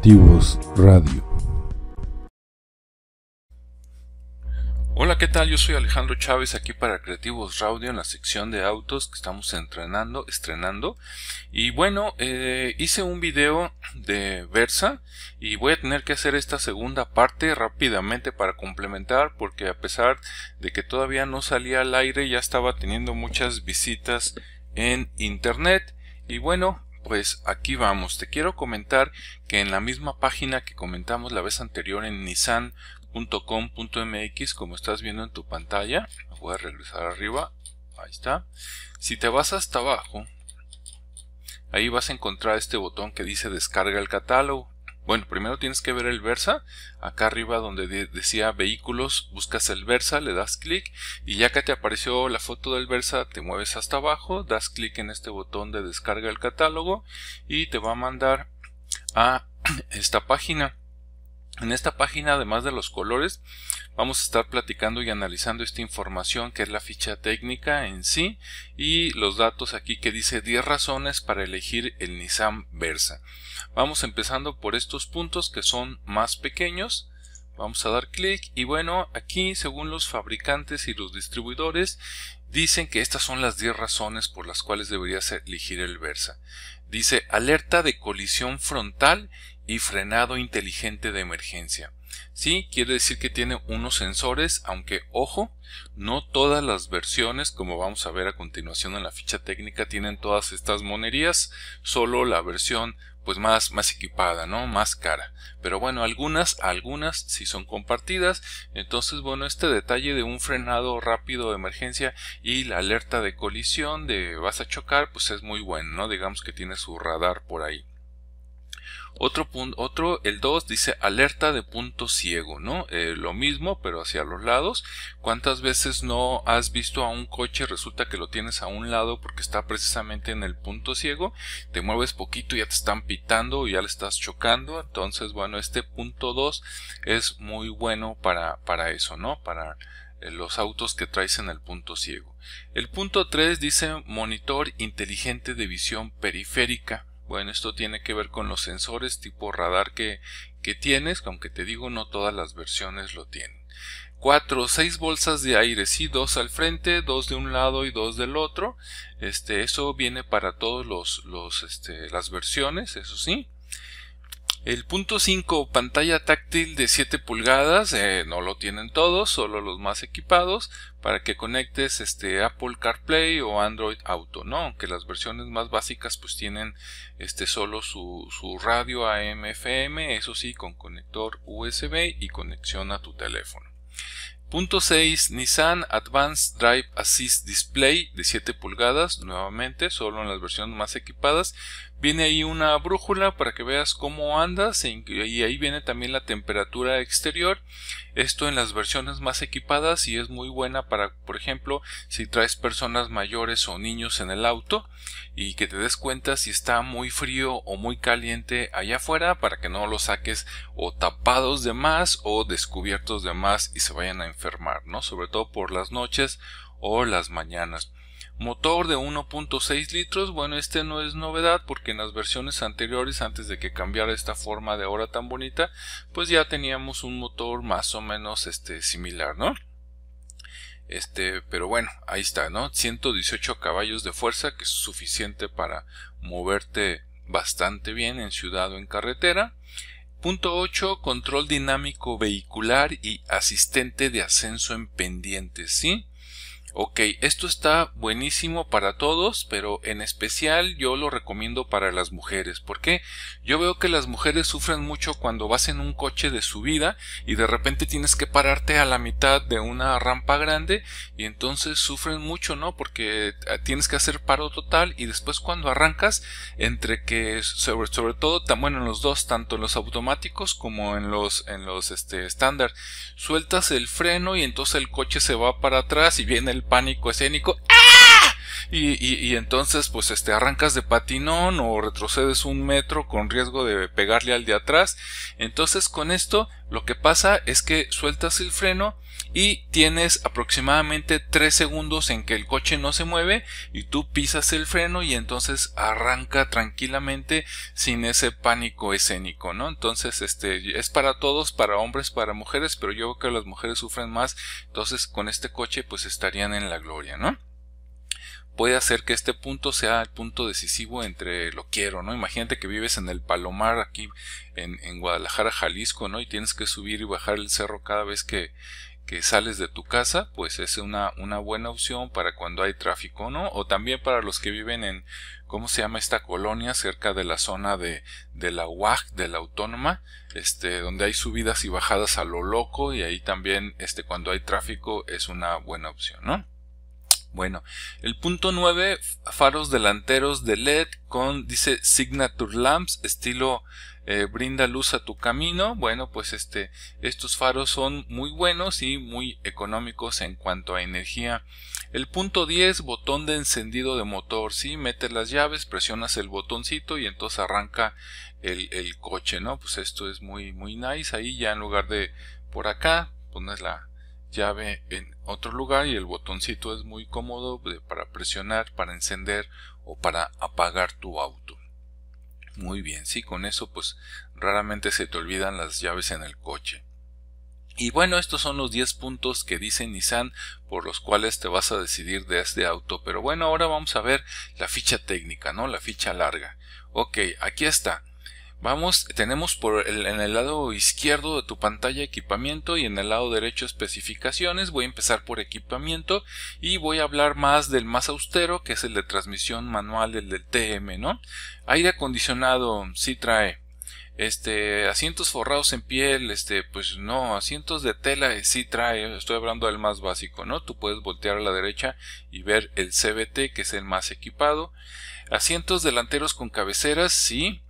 Creativos Radio. Hola, ¿qué tal? Yo soy Alejandro Chávez aquí para Creativos Radio en la sección de autos que estamos entrenando, estrenando. Y bueno, eh, hice un video de Versa y voy a tener que hacer esta segunda parte rápidamente para complementar porque a pesar de que todavía no salía al aire ya estaba teniendo muchas visitas en internet. Y bueno, pues aquí vamos. Te quiero comentar que en la misma página que comentamos la vez anterior en nissan.com.mx, como estás viendo en tu pantalla, voy a regresar arriba, ahí está. Si te vas hasta abajo, ahí vas a encontrar este botón que dice descarga el catálogo. Bueno, primero tienes que ver el Versa. Acá arriba donde decía vehículos, buscas el Versa, le das clic y ya que te apareció la foto del Versa, te mueves hasta abajo, das clic en este botón de descarga el catálogo y te va a mandar a esta página. En esta página, además de los colores, vamos a estar platicando y analizando esta información que es la ficha técnica en sí y los datos aquí que dice 10 razones para elegir el Nissan Versa. Vamos empezando por estos puntos que son más pequeños. Vamos a dar clic y bueno, aquí según los fabricantes y los distribuidores dicen que estas son las 10 razones por las cuales deberías elegir el Versa. Dice alerta de colisión frontal y frenado inteligente de emergencia. Sí, quiere decir que tiene unos sensores, aunque ojo, no todas las versiones, como vamos a ver a continuación en la ficha técnica, tienen todas estas monerías, solo la versión pues más, más equipada, ¿no? Más cara. Pero bueno, algunas, algunas sí son compartidas. Entonces, bueno, este detalle de un frenado rápido de emergencia y la alerta de colisión de vas a chocar, pues es muy bueno, ¿no? Digamos que tiene su radar por ahí. Otro, otro, el 2 dice alerta de punto ciego, ¿no? Eh, lo mismo, pero hacia los lados. ¿Cuántas veces no has visto a un coche? Resulta que lo tienes a un lado porque está precisamente en el punto ciego. Te mueves poquito y ya te están pitando y ya le estás chocando. Entonces, bueno, este punto 2 es muy bueno para, para eso, ¿no? Para eh, los autos que traes en el punto ciego. El punto 3 dice monitor inteligente de visión periférica. Bueno, esto tiene que ver con los sensores tipo radar que, que tienes, aunque te digo no todas las versiones lo tienen. Cuatro, seis bolsas de aire, sí, dos al frente, dos de un lado y dos del otro. Este, eso viene para todos los, los este, las versiones, eso sí. El punto 5, pantalla táctil de 7 pulgadas, eh, no lo tienen todos, solo los más equipados, para que conectes este Apple CarPlay o Android Auto, ¿no? Aunque las versiones más básicas pues tienen este solo su, su radio AM FM, eso sí, con conector USB y conexión a tu teléfono. Punto 6. Nissan Advanced Drive Assist Display de 7 pulgadas, nuevamente, solo en las versiones más equipadas, Viene ahí una brújula para que veas cómo andas y ahí viene también la temperatura exterior. Esto en las versiones más equipadas y es muy buena para, por ejemplo, si traes personas mayores o niños en el auto y que te des cuenta si está muy frío o muy caliente allá afuera para que no los saques o tapados de más o descubiertos de más y se vayan a enfermar, ¿no? Sobre todo por las noches o las mañanas. Motor de 1.6 litros, bueno, este no es novedad porque en las versiones anteriores, antes de que cambiara esta forma de ahora tan bonita, pues ya teníamos un motor más o menos este, similar, ¿no? Este, pero bueno, ahí está, ¿no? 118 caballos de fuerza, que es suficiente para moverte bastante bien en ciudad o en carretera. Punto 8, control dinámico vehicular y asistente de ascenso en pendientes, ¿sí? Ok, esto está buenísimo para todos, pero en especial yo lo recomiendo para las mujeres, porque yo veo que las mujeres sufren mucho cuando vas en un coche de subida y de repente tienes que pararte a la mitad de una rampa grande y entonces sufren mucho, ¿no? Porque ah, tienes que hacer paro total y después cuando arrancas, entre que sobre, todo, tan, bueno, en los dos, tanto en los automáticos como en los en los este estándar, sueltas el freno y entonces el coche se va para atrás y viene el el pánico escénico. Y, entonces, pues este, arrancas de patinón o retrocedes un metro con riesgo de pegarle al de atrás. Entonces, con esto, lo que pasa es que sueltas el freno y tienes aproximadamente 3 segundos en que el coche no se mueve y tú pisas el freno y entonces arranca tranquilamente sin ese pánico escénico, ¿no? Entonces, este es para todos, para hombres, para mujeres, pero yo creo que las mujeres sufren más, entonces con este coche pues estarían en la gloria, ¿no? puede hacer que este punto sea el punto decisivo entre lo quiero, ¿no? Imagínate que vives en el Palomar aquí en, Guadalajara, Jalisco, ¿no? Y tienes que subir y bajar el cerro cada vez que, que sales de tu casa, pues es una, una buena opción para cuando hay tráfico, ¿no? O también para los que viven en, ¿cómo se llama esta colonia? Cerca de la zona de, de la UAC, de la Autónoma, este, donde hay subidas y bajadas a lo loco y ahí también, este, cuando hay tráfico es una buena opción, ¿no? Bueno, el punto 9, faros delanteros de LED con, dice, Signature Lamps, estilo eh, brinda luz a tu camino. Bueno, pues este, estos faros son muy buenos y muy económicos en cuanto a energía. El punto 10, botón de encendido de motor, ¿sí? Metes las llaves, presionas el botoncito y entonces arranca el, el coche, ¿no? Pues esto es muy, muy nice. Ahí ya en lugar de por acá, pones la, llave en otro lugar y el botoncito es muy cómodo para presionar, para encender o para apagar tu auto. Muy bien, sí, con eso pues raramente se te olvidan las llaves en el coche. Y bueno, estos son los 10 puntos que dice Nissan por los cuales te vas a decidir de este auto. Pero bueno, ahora vamos a ver la ficha técnica, ¿no? La ficha larga. Ok, aquí está. Vamos, tenemos por en el lado izquierdo de tu pantalla equipamiento y en el lado derecho especificaciones. Voy a empezar por equipamiento y voy a hablar más del más austero, que es el de transmisión manual, el del TM, ¿no? Aire acondicionado sí trae. Este, asientos forrados en piel, este, pues no, asientos de tela sí trae, estoy hablando del más básico, ¿no? Tú puedes voltear a la derecha y ver el CBT, que es el más equipado. Asientos delanteros con cabeceras, sí,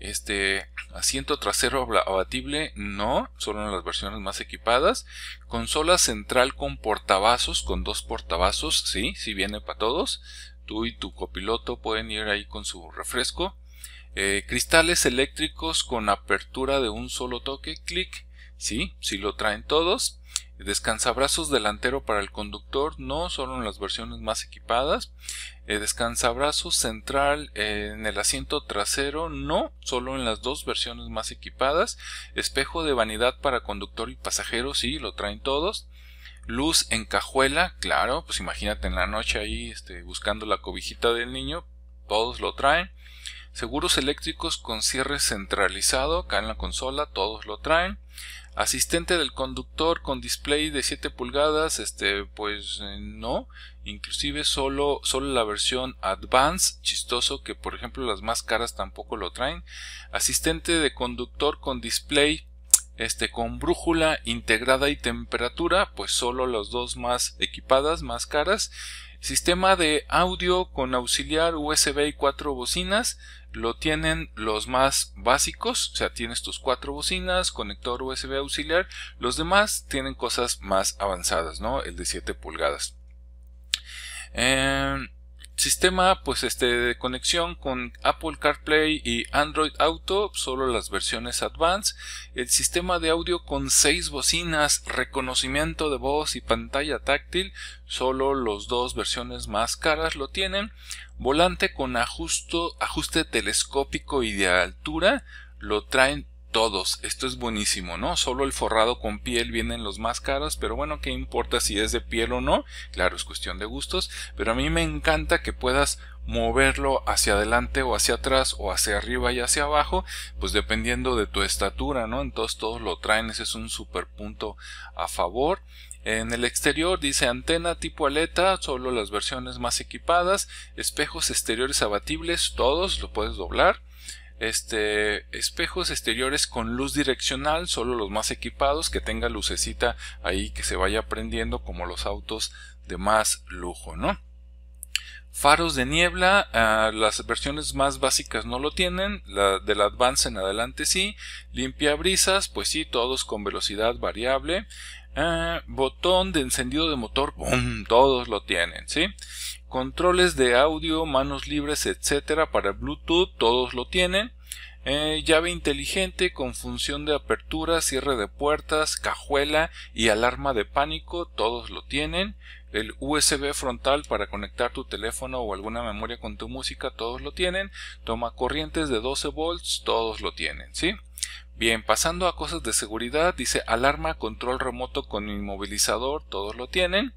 este asiento trasero abatible, no, solo en las versiones más equipadas. Consola central con portavasos, con dos portavasos, sí, sí viene para todos. Tú y tu copiloto pueden ir ahí con su refresco. Eh, cristales eléctricos con apertura de un solo toque, clic, sí, si lo traen todos descansabrazos delantero para el conductor, no solo en las versiones más equipadas. Eh, descansabrazos central eh, en el asiento trasero, no solo en las dos versiones más equipadas. Espejo de vanidad para conductor y pasajero, sí, lo traen todos. Luz en cajuela, claro, pues imagínate en la noche ahí este, buscando la cobijita del niño, todos lo traen. Seguros eléctricos con cierre centralizado, acá en la consola todos lo traen. Asistente del conductor con display de 7 pulgadas, este pues eh, no, inclusive solo, la versión Advance, chistoso que por ejemplo las más caras tampoco lo traen. Asistente de conductor con display este con brújula integrada y temperatura, pues solo las dos más equipadas, más caras. Sistema de audio con auxiliar USB y cuatro bocinas, lo tienen los más básicos, o sea, tienes tus cuatro bocinas, conector USB auxiliar, los demás tienen cosas más avanzadas, ¿no? El de 7 pulgadas. Em, sistema pues este de conexión con Apple CarPlay y Android Auto, solo las versiones Advanced, el sistema de audio con seis bocinas, reconocimiento de voz y pantalla táctil, solo los dos versiones más caras lo tienen, volante con ajuste telescópico y de altura, lo traen todos. Esto es buenísimo, ¿no? Solo el forrado con piel vienen los más caros, pero bueno, ¿qué importa si es de piel o no? Claro, es cuestión de gustos, pero a mí me encanta que puedas moverlo hacia adelante o hacia atrás o hacia arriba y hacia abajo, pues dependiendo de tu estatura, ¿no? Entonces todos lo traen, ese es un super punto a favor. En el exterior dice antena tipo aleta, solo las versiones más equipadas, espejos exteriores abatibles, todos lo puedes doblar, este, espejos exteriores con luz direccional, solo los más equipados, que tenga lucecita ahí que se vaya prendiendo como los autos de más lujo, ¿no? Faros de niebla, ah, las versiones más básicas no lo tienen, la del Advance en adelante sí. Limpia brisas, pues sí, todos con velocidad variable. Ah, botón de encendido de motor, todos lo tienen, ¿sí? controles de audio, manos libres, etcétera para Bluetooth, todos lo tienen. Eh, llave inteligente con función de apertura, cierre de puertas, cajuela y alarma de pánico, todos lo tienen. El USB frontal para conectar tu teléfono o alguna memoria con tu música, todos lo tienen. Toma corrientes de 12 volts, todos lo tienen, ¿sí? Bien, pasando a cosas de seguridad, dice alarma, control remoto con inmovilizador, todos lo tienen.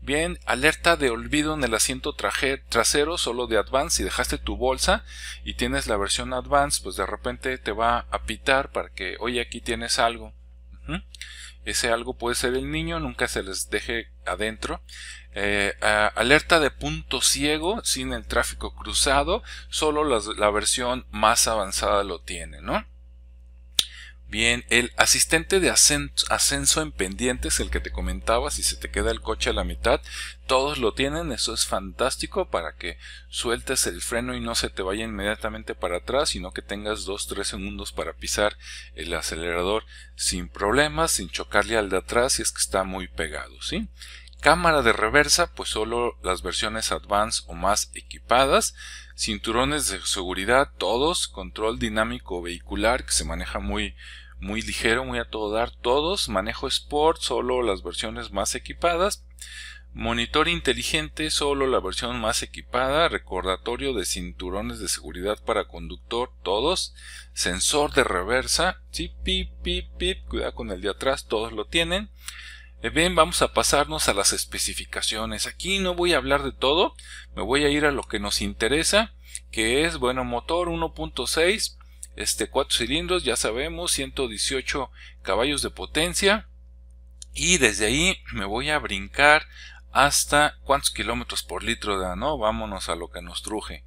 Bien, alerta de olvido en el asiento trasero solo de Advance. Si dejaste tu bolsa y tienes la versión Advance, pues de repente te va a pitar para que, oye, aquí tienes algo. Ese algo puede ser el niño, nunca se les deje adentro. Eh, alerta de punto ciego, sin el tráfico cruzado, solo la versión más avanzada lo tiene, ¿no? Bien, el asistente de ascenso en pendientes, el que te comentaba, si se te queda el coche a la mitad, todos lo tienen, eso es fantástico para que sueltes el freno y no se te vaya inmediatamente para atrás, sino que tengas 2-3 segundos para pisar el acelerador sin problemas, sin chocarle al de atrás si es que está muy pegado, ¿sí? Cámara de reversa, pues solo las versiones advance o más equipadas cinturones de seguridad, todos, control dinámico vehicular que se maneja muy, muy ligero, muy a todo dar, todos, manejo sport, solo las versiones más equipadas, monitor inteligente, solo la versión más equipada, recordatorio de cinturones de seguridad para conductor, todos, sensor de reversa, sí, pip, pip, pip, cuidado con el de atrás, todos lo tienen, eh, bien, vamos a pasarnos a las especificaciones. Aquí no voy a hablar de todo, me voy a ir a lo que nos interesa, que es, bueno, motor 1.6, este 4 cilindros, ya sabemos, 118 caballos de potencia. Y desde ahí me voy a brincar hasta cuántos kilómetros por litro da, ¿no? Vámonos a lo que nos truje.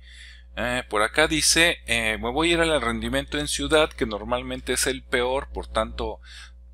Eh, por acá dice, eh, me voy a ir al rendimiento en ciudad, que normalmente es el peor, por tanto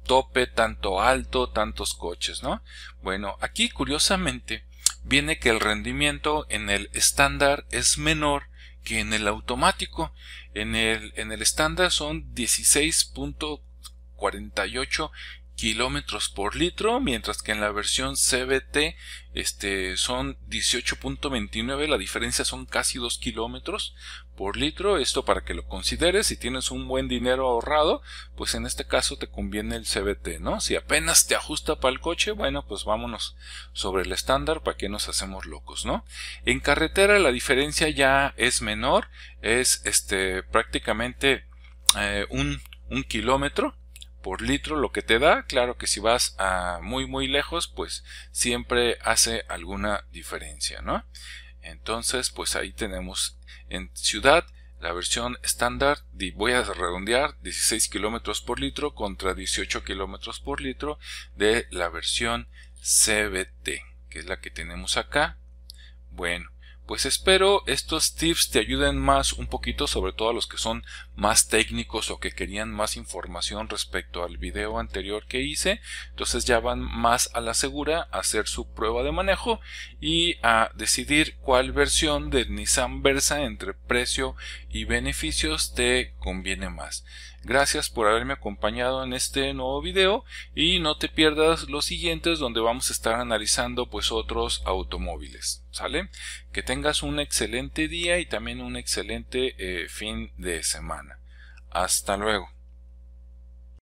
tope, tanto alto, tantos coches, ¿no? Bueno, aquí curiosamente viene que el rendimiento en el estándar es menor que en el automático. En el, en el estándar son 16.48 kilómetros por litro, mientras que en la versión CBT este, son 18.29, la diferencia son casi 2 kilómetros por litro. Esto para que lo consideres. Si tienes un buen dinero ahorrado, pues en este caso te conviene el CBT, ¿no? Si apenas te ajusta para el coche, bueno, pues vámonos sobre el estándar para que nos hacemos locos, ¿no? En carretera la diferencia ya es menor, es este prácticamente eh, un, un kilómetro por litro lo que te da. Claro que si vas a muy muy lejos, pues siempre hace alguna diferencia, ¿no? Entonces, pues ahí tenemos en ciudad la versión estándar, voy a redondear 16 kilómetros por litro contra 18 kilómetros por litro de la versión CBT, que es la que tenemos acá. Bueno, pues espero estos tips te ayuden más un poquito, sobre todo a los que son más técnicos o que querían más información respecto al video anterior que hice, entonces ya van más a la segura a hacer su prueba de manejo y a decidir cuál versión de Nissan Versa entre precio y beneficios te conviene más. Gracias por haberme acompañado en este nuevo video y no te pierdas los siguientes donde vamos a estar analizando pues otros automóviles. ¿Sale? Que tengas un excelente día y también un excelente eh, fin de semana. Hasta luego.